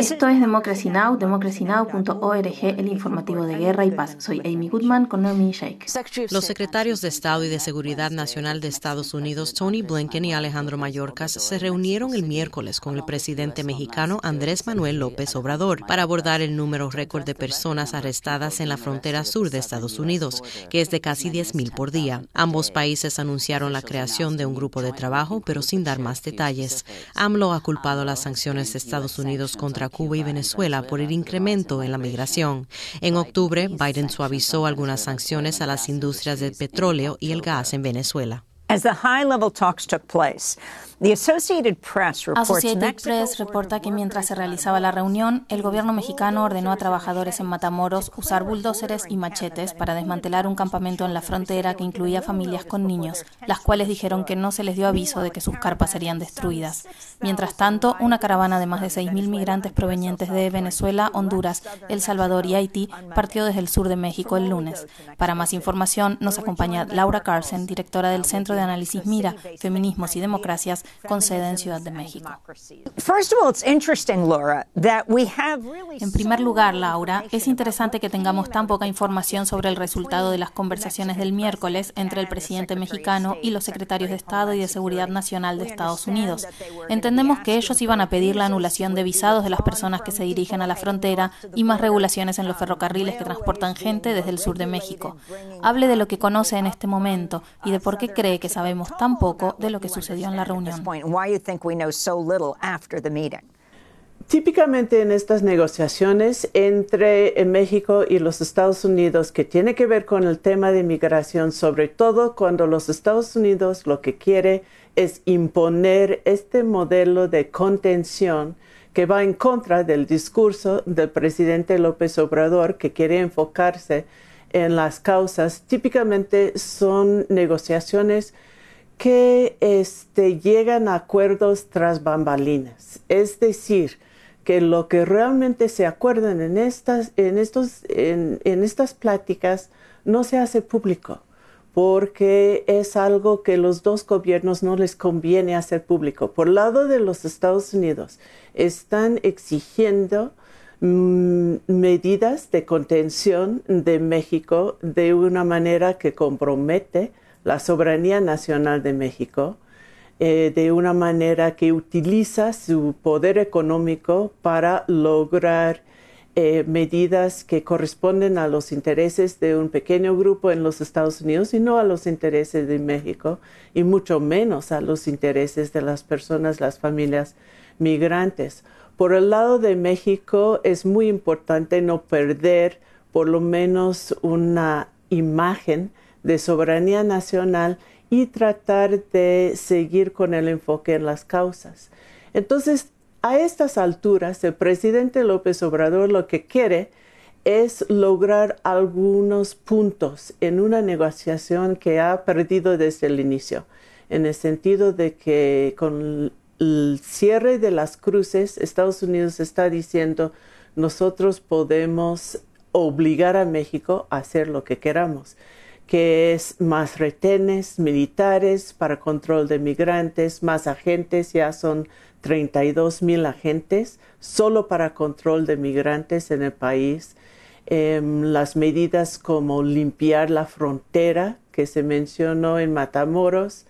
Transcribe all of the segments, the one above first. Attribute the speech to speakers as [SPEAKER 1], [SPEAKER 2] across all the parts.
[SPEAKER 1] Esto es Democracy Now!, democracynow.org, el informativo de guerra y paz. Soy Amy Goodman con Naomi Shake.
[SPEAKER 2] Los secretarios de Estado y de Seguridad Nacional de Estados Unidos, Tony Blinken y Alejandro Mayorkas, se reunieron el miércoles con el presidente mexicano Andrés Manuel López Obrador para abordar el número récord de personas arrestadas en la frontera sur de Estados Unidos, que es de casi 10.000 por día. Ambos países anunciaron la creación de un grupo de trabajo, pero sin dar más detalles. AMLO ha culpado las sanciones de Estados Unidos contra Cuba y Venezuela por el incremento en la migración. En octubre, Biden suavizó algunas sanciones a las industrias del petróleo y el gas en Venezuela. Associated Press
[SPEAKER 1] reporta que mientras se realizaba la reunión, el gobierno mexicano ordenó a trabajadores en Matamoros usar bulldozers y machetes para desmantelar un campamento en la frontera que incluía familias con niños, las cuales dijeron que no se les dio aviso de que sus carpas serían destruidas. Mientras tanto, una caravana de más de 6.000 migrantes provenientes de Venezuela, Honduras, El Salvador y Haití partió desde el sur de México el lunes. Para más información, nos acompaña Laura Carson, directora del Centro de de análisis Mira, Feminismos y Democracias, con sede en Ciudad de México. En primer lugar, Laura, es interesante que tengamos tan poca información sobre el resultado de las conversaciones del miércoles entre el presidente mexicano y los secretarios de Estado y de Seguridad Nacional de Estados Unidos. Entendemos que ellos iban a pedir la anulación de visados de las personas que se dirigen a la frontera y más regulaciones en los ferrocarriles que transportan gente desde el sur de México. Hable de lo que conoce en este momento y de por qué cree que sabemos tan poco de lo que sucedió en la reunión?
[SPEAKER 3] Típicamente en estas negociaciones entre eh, México y los Estados Unidos, que tiene que ver con el tema de migración, sobre todo cuando los Estados Unidos lo que quiere es imponer este modelo de contención que va en contra del discurso del presidente López Obrador, que quiere enfocarse en las causas típicamente son negociaciones que este, llegan a acuerdos tras bambalinas. Es decir, que lo que realmente se acuerdan en estas, en estos, en estas pláticas no se hace público porque es algo que los dos gobiernos no les conviene hacer público. Por lado de los Estados Unidos, están exigiendo Mm, medidas de contención de México de una manera que compromete la soberanía nacional de México, eh, de una manera que utiliza su poder económico para lograr eh, medidas que corresponden a los intereses de un pequeño grupo en los Estados Unidos y no a los intereses de México y mucho menos a los intereses de las personas, las familias migrantes. Por el lado de México es muy importante no perder por lo menos una imagen de soberanía nacional y tratar de seguir con el enfoque en las causas. Entonces, a estas alturas, el presidente López Obrador lo que quiere es lograr algunos puntos en una negociación que ha perdido desde el inicio, en el sentido de que con el cierre de las cruces, Estados Unidos está diciendo, nosotros podemos obligar a México a hacer lo que queramos, que es más retenes militares para control de migrantes, más agentes, ya son 32 mil agentes solo para control de migrantes en el país, em, las medidas como limpiar la frontera que se mencionó en Matamoros,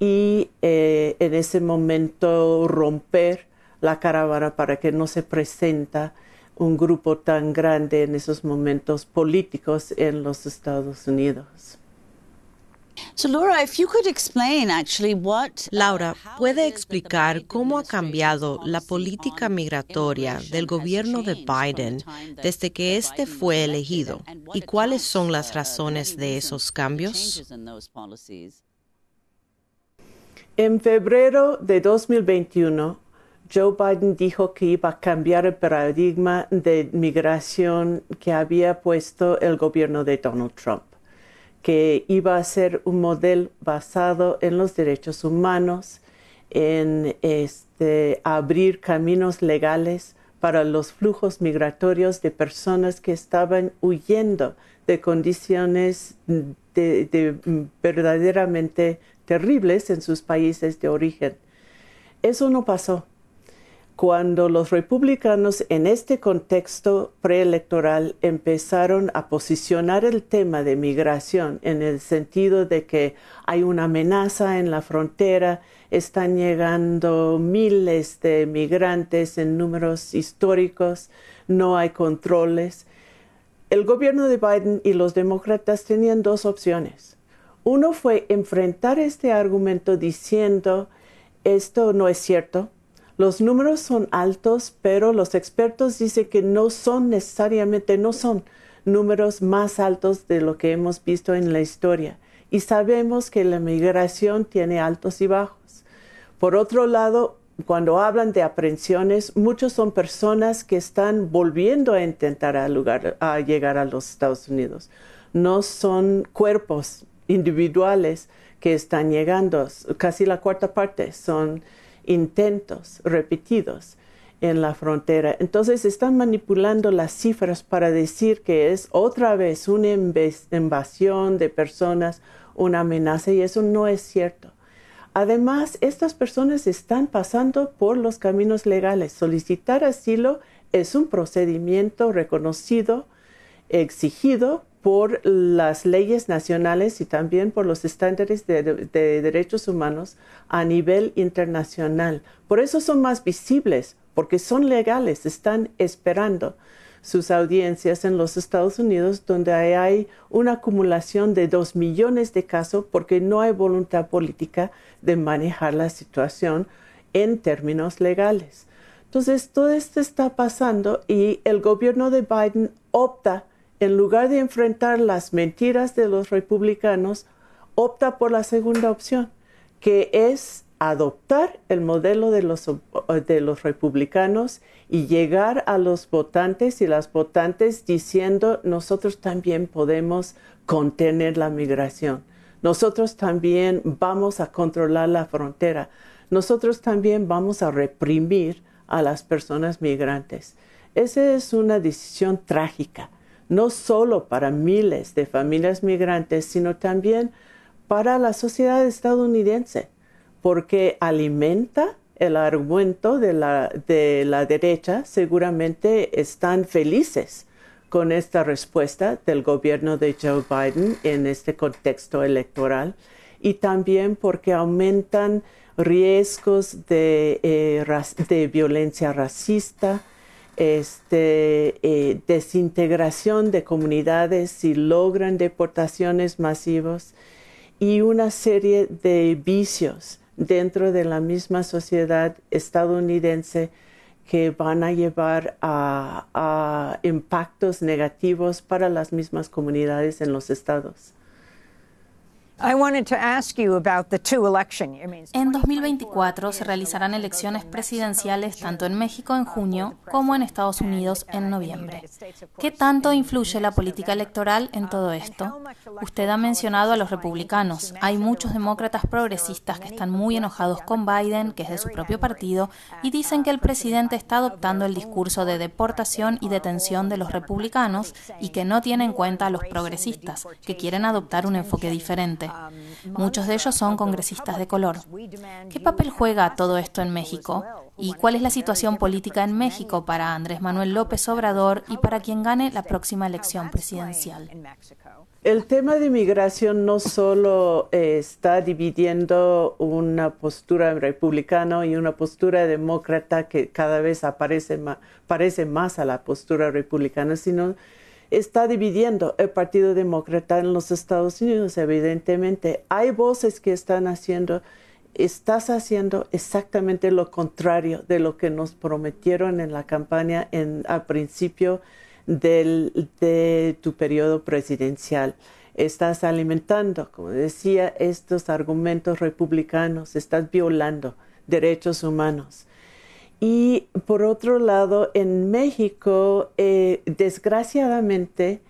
[SPEAKER 3] y eh, en ese momento romper la caravana para que no se presenta un grupo tan grande en esos momentos políticos en los Estados Unidos.
[SPEAKER 2] So Laura, Laura, ¿puede explicar cómo ha cambiado la política migratoria del gobierno de Biden desde que éste fue elegido y cuáles son las razones de esos cambios?
[SPEAKER 3] En febrero de 2021, Joe Biden dijo que iba a cambiar el paradigma de migración que había puesto el gobierno de Donald Trump, que iba a ser un modelo basado en los derechos humanos, en este, abrir caminos legales para los flujos migratorios de personas que estaban huyendo de condiciones mm, verdaderamente terribles en sus países de origen. Eso no pasó. Cuando los republicanos en este contexto preelectoral empezaron a posicionar el tema de migración en el sentido de que hay una amenaza en la frontera, están llegando miles de migrantes en números históricos, no hay controles, el gobierno de Biden y los demócratas tenían dos opciones. Uno fue enfrentar este argumento diciendo, esto no es cierto, los números son altos, pero los expertos dicen que no son necesariamente, no son números más altos de lo que hemos visto en la historia. Y sabemos que la migración tiene altos y bajos. Por otro lado, cuando hablan de aprehensiones, muchos son personas que están volviendo a intentar llegar a los Estados Unidos. No son cuerpos individuales que están llegando. Casi la cuarta parte son intentos repetidos en la frontera. Entonces están manipulando las cifras para decir que es otra vez una invasión de personas, una amenaza, y eso no es cierto. Además, estas personas están pasando por los caminos legales. Solicitar asilo es un procedimiento reconocido, exigido por las leyes nacionales y también por los estándares de, derechos humanos a nivel internacional. Por eso son más visibles, porque son legales, están esperando sus audiencias en los Estados Unidos, donde hay una acumulación de dos millones de casos porque no hay voluntad política de manejar la situación en términos legales. Entonces, todo esto está pasando y el gobierno de Biden opta, en lugar de enfrentar las mentiras de los republicanos, opta por la segunda opción, que es adoptar el modelo de los, republicanos y llegar a los votantes y las votantes diciendo nosotros también podemos contener la migración, nosotros también vamos a controlar la frontera, nosotros también vamos a reprimir a las personas migrantes. Esa es una decisión trágica, no solo para miles de familias migrantes, sino también para la sociedad estadounidense porque alimenta el argumento de la, de la derecha, seguramente están felices con esta respuesta del gobierno de Joe Biden en este contexto electoral y también porque aumentan riesgos de, eh, violencia racista, este, eh, desintegración de comunidades si logran deportaciones masivas y una serie de vicios dentro de la misma sociedad estadounidense que van a llevar a, impactos negativos para las mismas comunidades en los estados.
[SPEAKER 1] En 2024 se realizarán elecciones presidenciales tanto en México en junio como en Estados Unidos en noviembre. ¿Qué tanto influye la política electoral en todo esto? Usted ha mencionado a los republicanos. Hay muchos demócratas progresistas que están muy enojados con Biden, que es de su propio partido, y dicen que el presidente está adoptando el discurso de deportación y detención de los republicanos y que no tiene en cuenta a los progresistas, que quieren adoptar un enfoque diferente. Muchos de ellos son congresistas de color. ¿Qué papel juega todo esto en México? ¿Y cuál es la situación política en México para Andrés Manuel López Obrador y para quien gane la próxima elección presidencial?
[SPEAKER 3] El tema de inmigración no solo eh, está dividiendo una postura republicana y una postura demócrata que cada vez aparece parece más a la postura republicana, sino está dividiendo el Partido Demócrata en los Estados Unidos, evidentemente. Hay voces que están haciendo, estás haciendo exactamente lo contrario de lo que nos prometieron en la campaña en, al principio del, de tu periodo presidencial. Estás alimentando, como decía, estos argumentos republicanos, estás violando derechos humanos y por otro lado, en México, eh, desgraciadamente,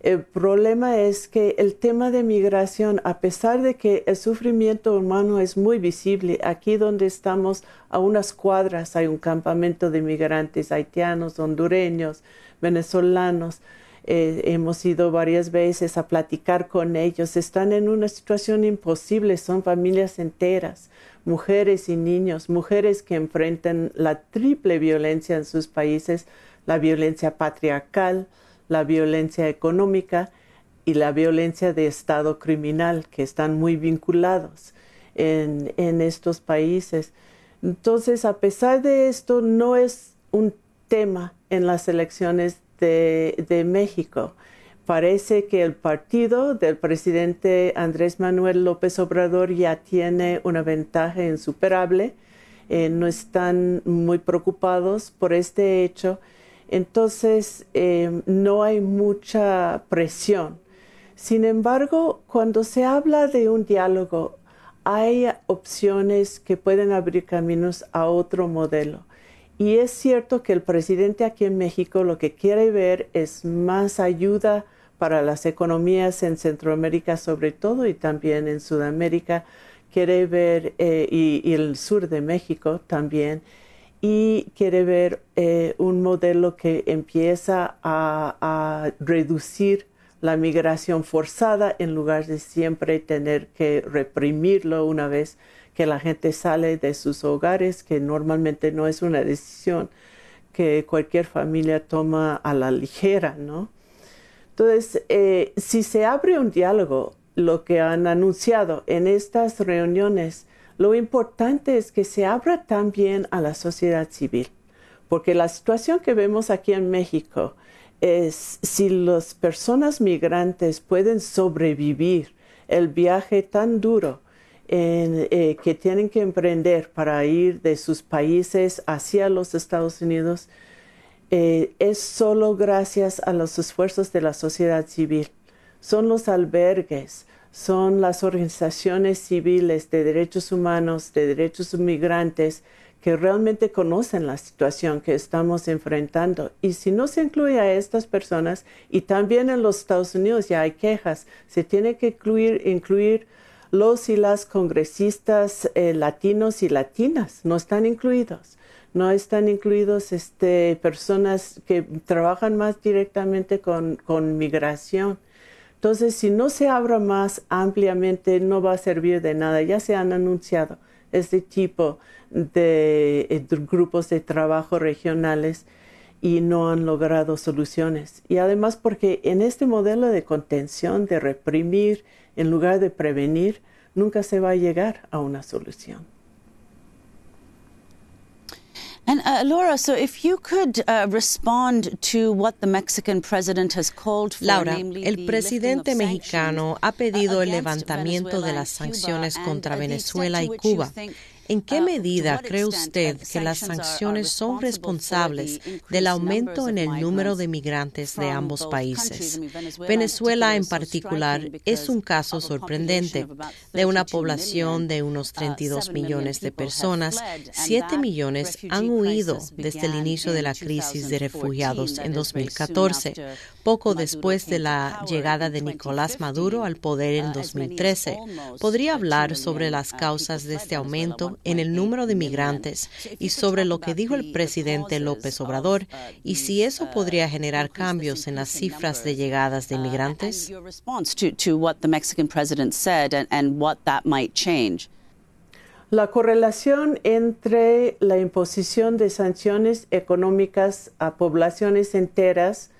[SPEAKER 3] el eh, problema es que el tema de migración, a pesar de que el sufrimiento humano es muy visible, aquí donde estamos, a unas cuadras hay un campamento de migrantes haitianos, hondureños, venezolanos, eh, hemos ido varias veces a platicar con ellos, están en una situación imposible, son familias enteras, mujeres y niños, mujeres que enfrentan la triple violencia en sus países, la violencia patriarcal, la violencia económica y la violencia de Estado criminal, que están muy vinculados en, en estos países. Entonces, a pesar de esto, no es un tema en las elecciones de, México. Parece que el partido del presidente Andrés Manuel López Obrador ya tiene una ventaja insuperable. Eh, no están muy preocupados por este hecho. Entonces, eh, no hay mucha presión. Sin embargo, cuando se habla de un diálogo, hay opciones que pueden abrir caminos a otro modelo. Y es cierto que el presidente aquí en México lo que quiere ver es más ayuda para las economías en Centroamérica sobre todo y también en Sudamérica, quiere ver eh, y, el sur de México también, y quiere ver eh, un modelo que empieza a reducir la migración forzada en lugar de siempre tener que reprimirlo una vez que la gente sale de sus hogares, que normalmente no es una decisión que cualquier familia toma a la ligera, ¿no? Entonces, eh, si se abre un diálogo, lo que han anunciado en estas reuniones, lo importante es que se abra también a la sociedad civil, porque la situación que vemos aquí en México es si las personas migrantes pueden sobrevivir el viaje tan duro eh, que tienen que emprender para ir de sus países hacia los Estados Unidos eh, es solo gracias a los esfuerzos de la sociedad civil. Son los albergues, son las organizaciones civiles de derechos humanos, de derechos migrantes, que realmente conocen la situación que estamos enfrentando. Y si no se incluye a estas personas, y también en los Estados Unidos ya hay quejas, se tiene que incluir, incluir los y las congresistas eh, latinos y latinas no están incluidos. No están incluidos este, personas que trabajan más directamente con, con migración. Entonces, si no se abra más ampliamente, no va a servir de nada. Ya se han anunciado este tipo de eh, grupos de trabajo regionales y no han logrado soluciones. Y además porque en este modelo de contención, de reprimir, en lugar de prevenir, nunca se va a llegar a una solución.
[SPEAKER 2] Laura, el presidente mexicano ha pedido el levantamiento de las sanciones contra Venezuela y Cuba. ¿En qué uh, medida cree usted que las sanciones son responsables del aumento en el número de migrantes de ambos países? Venezuela en particular es un caso sorprendente de una población de unos 32 uh, millones de personas. 7 millones han huido desde el inicio de la crisis de refugiados en 2014, poco después de la llegada de Nicolás Maduro al poder en 2013. Uh, Podría hablar sobre las causas de este aumento en el número de migrantes y sobre lo que dijo el presidente López Obrador y si eso podría generar cambios en las cifras de llegadas de migrantes. Uh,
[SPEAKER 3] la correlación entre la imposición de sanciones económicas a poblaciones enteras,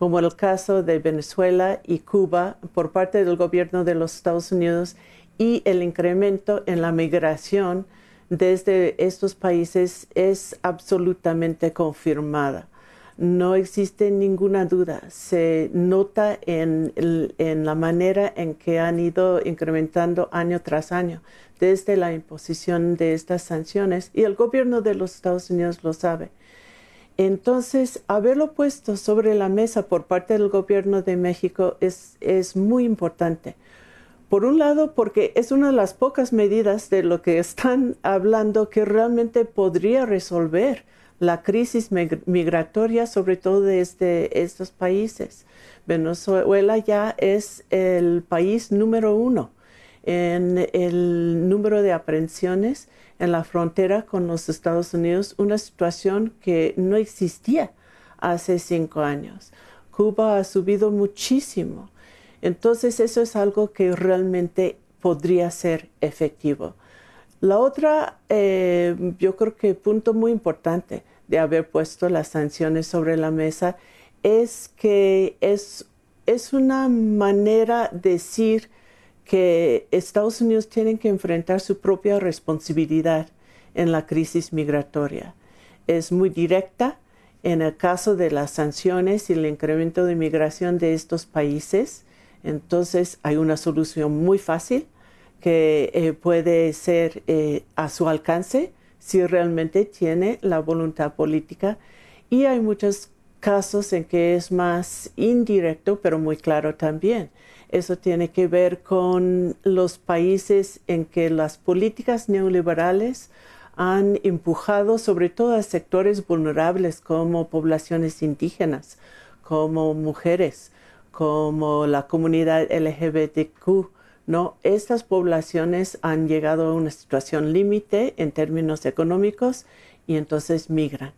[SPEAKER 3] como el caso de Venezuela y Cuba, por parte del gobierno de los Estados Unidos, y el incremento en la migración desde estos países es absolutamente confirmada. No existe ninguna duda. Se nota en, la manera en que han ido incrementando año tras año desde la imposición de estas sanciones y el gobierno de los Estados Unidos lo sabe. Entonces, haberlo puesto sobre la mesa por parte del gobierno de México es, es muy importante por un lado, porque es una de las pocas medidas de lo que están hablando que realmente podría resolver la crisis migratoria, sobre todo desde este, estos países. Venezuela ya es el país número uno en el número de aprehensiones en la frontera con los Estados Unidos, una situación que no existía hace cinco años. Cuba ha subido muchísimo entonces eso es algo que realmente podría ser efectivo. La otra, eh, yo creo que punto muy importante de haber puesto las sanciones sobre la mesa es que es, es una manera de decir que Estados Unidos tiene que enfrentar su propia responsabilidad en la crisis migratoria. Es muy directa en el caso de las sanciones y el incremento de inmigración de estos países entonces hay una solución muy fácil que eh, puede ser eh, a su alcance si realmente tiene la voluntad política. Y hay muchos casos en que es más indirecto, pero muy claro también. Eso tiene que ver con los países en que las políticas neoliberales han empujado sobre todo a sectores vulnerables como poblaciones indígenas, como mujeres, como la comunidad LGBTQ, ¿no? Estas poblaciones han llegado a una situación límite en términos económicos y entonces migran.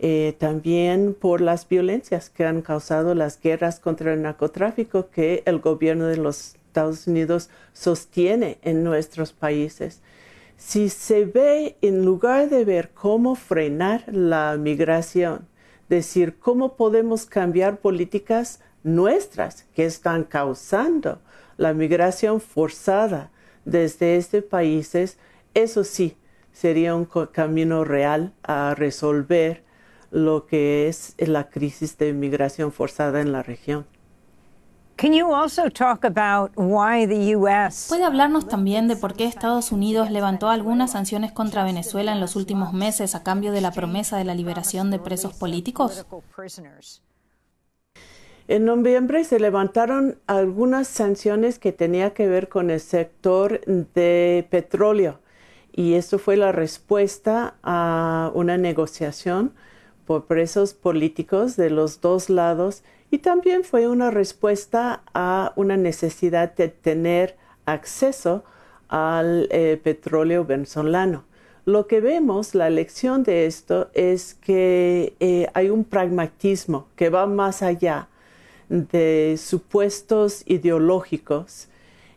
[SPEAKER 3] Eh, también por las violencias que han causado las guerras contra el narcotráfico que el gobierno de los Estados Unidos sostiene en nuestros países. Si se ve, en lugar de ver cómo frenar la migración, decir cómo podemos cambiar políticas nuestras que están causando la migración forzada desde estos países, eso sí, sería un camino real a resolver lo que es la crisis de migración forzada en la región. ¿Puede
[SPEAKER 1] hablarnos también de por qué Estados Unidos levantó algunas sanciones contra Venezuela en los últimos meses a cambio de la promesa de la liberación de presos políticos?
[SPEAKER 3] En noviembre se levantaron algunas sanciones que tenía que ver con el sector de petróleo y eso fue la respuesta a una negociación por presos políticos de los dos lados y también fue una respuesta a una necesidad de tener acceso al eh, petróleo venezolano. Lo que vemos, la lección de esto es que eh, hay un pragmatismo que va más allá de supuestos ideológicos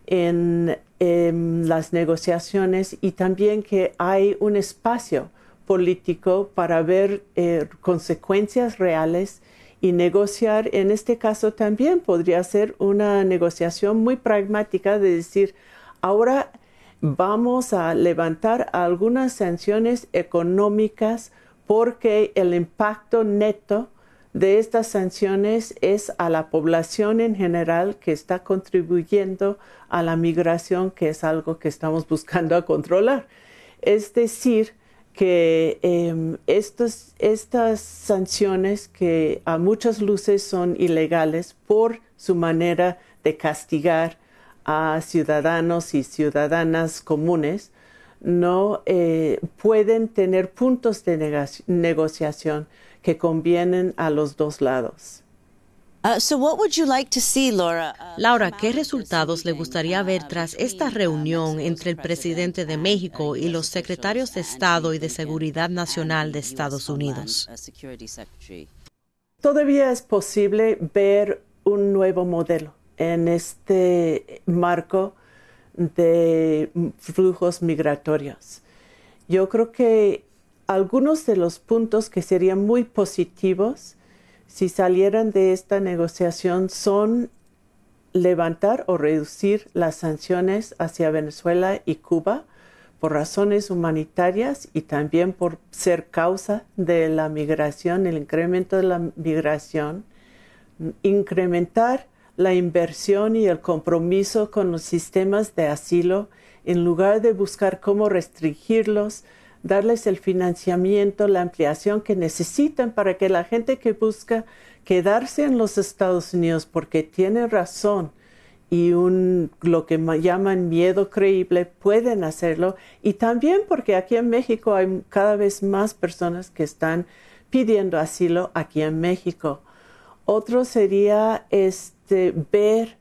[SPEAKER 3] en, em, las negociaciones y también que hay un espacio político para ver eh, consecuencias reales y negociar. En este caso también podría ser una negociación muy pragmática de decir, ahora vamos a levantar algunas sanciones económicas porque el impacto neto de estas sanciones es a la población en general que está contribuyendo a la migración, que es algo que estamos buscando a controlar. Es decir, que em, estas sanciones que a muchas luces son ilegales por su manera de castigar a ciudadanos y ciudadanas comunes, no eh, pueden tener puntos de negociación que convienen a los dos lados.
[SPEAKER 2] Laura, ¿qué resultados le gustaría uh, ver tras esta reunión entre el presidente de uh, México y los secretarios de Estado y de Seguridad Nacional de Estados Unidos? Uh,
[SPEAKER 3] Todavía es posible ver un nuevo modelo en este marco de flujos migratorios. Yo creo que algunos de los puntos que serían muy positivos si salieran de esta negociación son levantar o reducir las sanciones hacia Venezuela y Cuba por razones humanitarias y también por ser causa de la migración, el incremento de la migración, incrementar la inversión y el compromiso con los sistemas de asilo en lugar de buscar cómo restringirlos, darles el financiamiento, la ampliación que necesitan para que la gente que busca quedarse en los Estados Unidos porque tiene razón y un, lo que llaman miedo creíble pueden hacerlo y también porque aquí en México hay cada vez más personas que están pidiendo asilo aquí en México. Otro sería este ver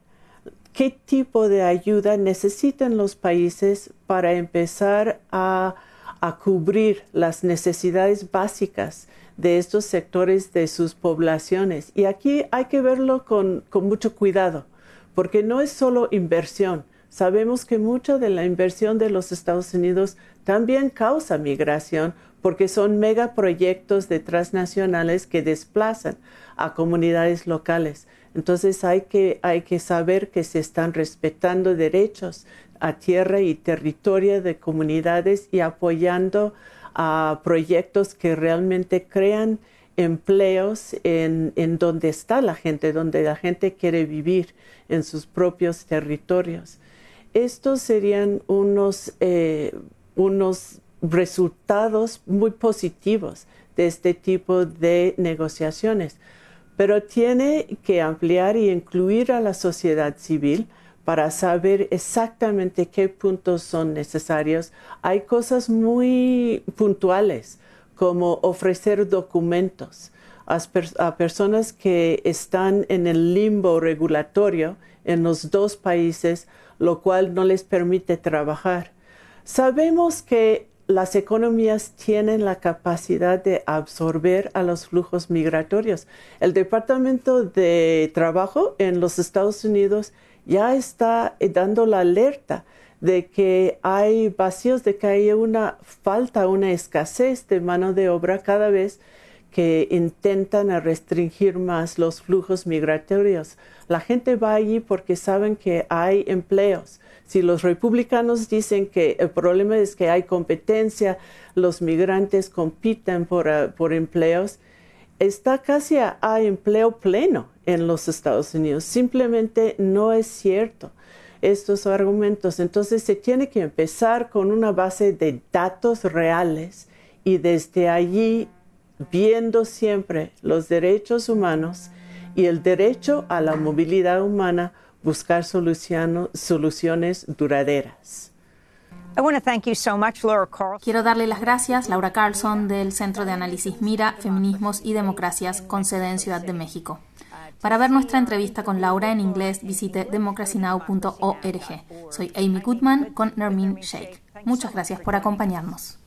[SPEAKER 3] qué tipo de ayuda necesitan los países para empezar a a cubrir las necesidades básicas de estos sectores de sus poblaciones. Y aquí hay que verlo con, mucho cuidado, porque no es solo inversión. Sabemos que mucha de la inversión de los Estados Unidos también causa migración porque son megaproyectos de transnacionales que desplazan a comunidades locales. Entonces hay que saber que se están respetando derechos, a tierra y territorio de comunidades y apoyando a proyectos que realmente crean empleos en, donde está la gente, donde la gente quiere vivir en sus propios territorios. Estos serían unos, eh, unos resultados muy positivos de este tipo de negociaciones, pero tiene que ampliar y incluir a la sociedad civil para saber exactamente qué puntos son necesarios. Hay cosas muy puntuales, como ofrecer documentos a, personas que están en el limbo regulatorio en los dos países, lo cual no les permite trabajar. Sabemos que las economías tienen la capacidad de absorber a los flujos migratorios. El Departamento de Trabajo en los Estados Unidos ya está eh, dando la alerta de que hay vacíos, de que hay una falta, una escasez de mano de obra cada vez que intentan restringir más los flujos migratorios. La gente va allí porque saben que hay empleos. Si los republicanos dicen que el problema es que hay competencia, los migrantes compiten por eh, empleos, está casi a, empleo pleno en los Estados Unidos. Simplemente no es cierto estos argumentos. Entonces se tiene que empezar con una base de datos reales y desde allí viendo siempre los derechos humanos y el derecho a la movilidad humana, buscar soluciones duraderas.
[SPEAKER 1] Quiero darle las gracias, Laura Carlson, del Centro de Análisis Mira, Feminismos y Democracias, con sede en Ciudad de México. Para ver nuestra entrevista con Laura en inglés, visite democracynow.org. Soy Amy Goodman con Nermin Sheikh. Muchas gracias por acompañarnos.